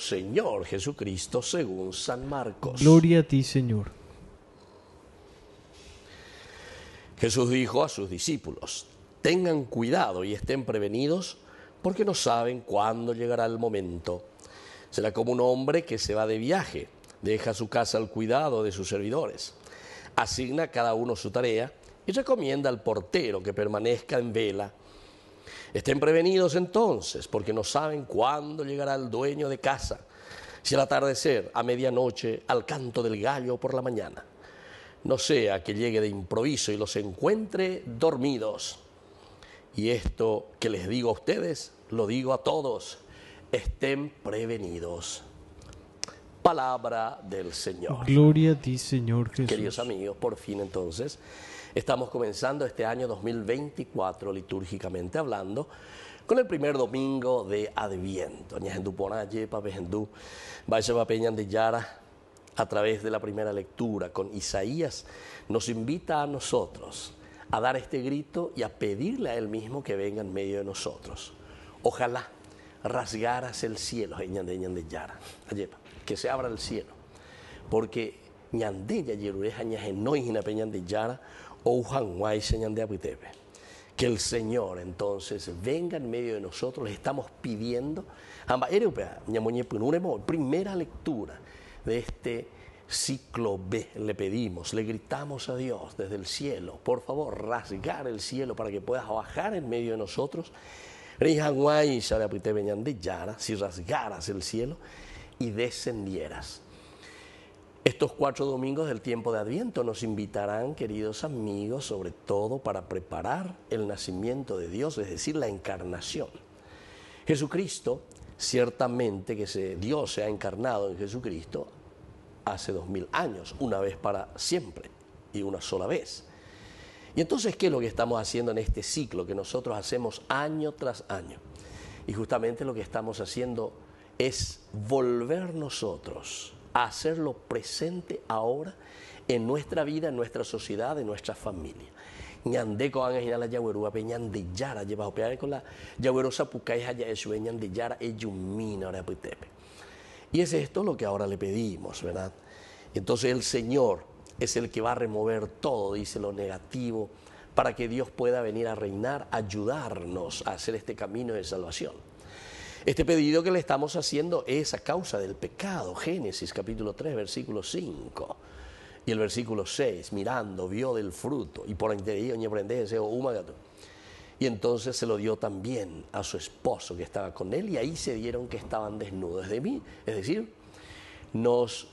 Señor Jesucristo según San Marcos. Gloria a ti, Señor. Jesús dijo a sus discípulos, tengan cuidado y estén prevenidos porque no saben cuándo llegará el momento. Será como un hombre que se va de viaje, deja su casa al cuidado de sus servidores, asigna a cada uno su tarea y recomienda al portero que permanezca en vela Estén prevenidos entonces, porque no saben cuándo llegará el dueño de casa, si al atardecer, a medianoche, al canto del gallo por la mañana. No sea que llegue de improviso y los encuentre dormidos. Y esto que les digo a ustedes, lo digo a todos, estén prevenidos palabra del Señor. Gloria a ti, Señor Jesús. Queridos amigos, por fin entonces, estamos comenzando este año 2024, litúrgicamente hablando, con el primer domingo de Adviento. A través de la primera lectura con Isaías, nos invita a nosotros a dar este grito y a pedirle a Él mismo que venga en medio de nosotros. Ojalá rasgaras el cielo, Yara que se abra el cielo. Porque ñandilla yerureja ñajenoy o Que el Señor entonces venga en medio de nosotros, les estamos pidiendo. Primera lectura de este ciclo B. Le pedimos, le gritamos a Dios desde el cielo, por favor, rasgar el cielo para que puedas bajar en medio de nosotros. Si rasgaras el cielo, y descendieras. Estos cuatro domingos del tiempo de Adviento nos invitarán, queridos amigos, sobre todo para preparar el nacimiento de Dios, es decir, la encarnación. Jesucristo, ciertamente que se, Dios se ha encarnado en Jesucristo hace dos mil años, una vez para siempre y una sola vez. Y entonces, ¿qué es lo que estamos haciendo en este ciclo que nosotros hacemos año tras año? Y justamente lo que estamos haciendo es volver nosotros a hacerlo presente ahora en nuestra vida, en nuestra sociedad, en nuestra familia. la Y es esto lo que ahora le pedimos, ¿verdad? Entonces el Señor es el que va a remover todo, dice lo negativo, para que Dios pueda venir a reinar, ayudarnos a hacer este camino de salvación. Este pedido que le estamos haciendo es a causa del pecado. Génesis capítulo 3, versículo 5. Y el versículo 6, mirando, vio del fruto y por Y entonces se lo dio también a su esposo que estaba con él y ahí se dieron que estaban desnudos de mí. Es decir, nos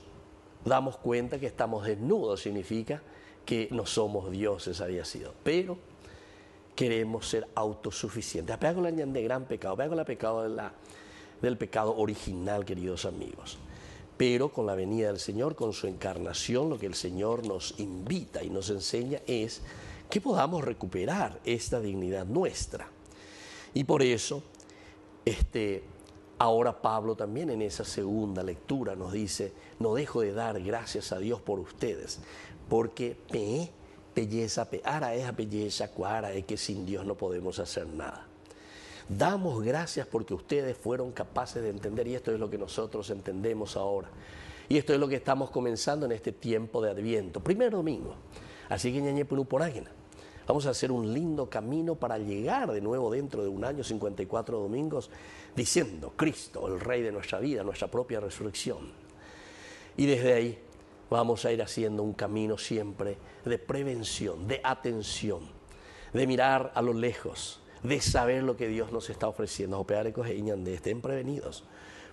damos cuenta que estamos desnudos, significa que no somos dioses, había sido. Pero queremos ser autosuficientes. con la de gran pecado, con el pecado de del pecado original, queridos amigos. Pero con la venida del Señor, con su encarnación, lo que el Señor nos invita y nos enseña es que podamos recuperar esta dignidad nuestra. Y por eso, este, ahora Pablo también en esa segunda lectura nos dice, no dejo de dar gracias a Dios por ustedes, porque me he belleza, esa belleza, cuara es que sin Dios no podemos hacer nada. Damos gracias porque ustedes fueron capaces de entender y esto es lo que nosotros entendemos ahora. Y esto es lo que estamos comenzando en este tiempo de Adviento, primer domingo. Así que ñañe por águila. Vamos a hacer un lindo camino para llegar de nuevo dentro de un año, 54 domingos, diciendo Cristo, el Rey de nuestra vida, nuestra propia resurrección. Y desde ahí vamos a ir haciendo un camino siempre de prevención, de atención, de mirar a lo lejos, de saber lo que Dios nos está ofreciendo. y de estén prevenidos,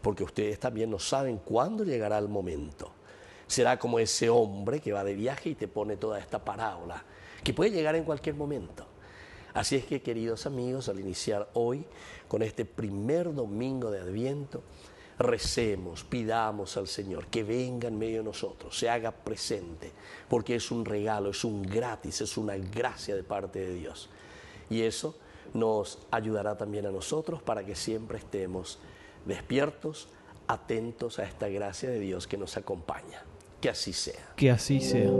porque ustedes también no saben cuándo llegará el momento. Será como ese hombre que va de viaje y te pone toda esta parábola, que puede llegar en cualquier momento. Así es que, queridos amigos, al iniciar hoy con este primer domingo de Adviento, recemos, pidamos al Señor que venga en medio de nosotros, se haga presente, porque es un regalo, es un gratis, es una gracia de parte de Dios. Y eso nos ayudará también a nosotros para que siempre estemos despiertos, atentos a esta gracia de Dios que nos acompaña. Que así sea. Que así sea.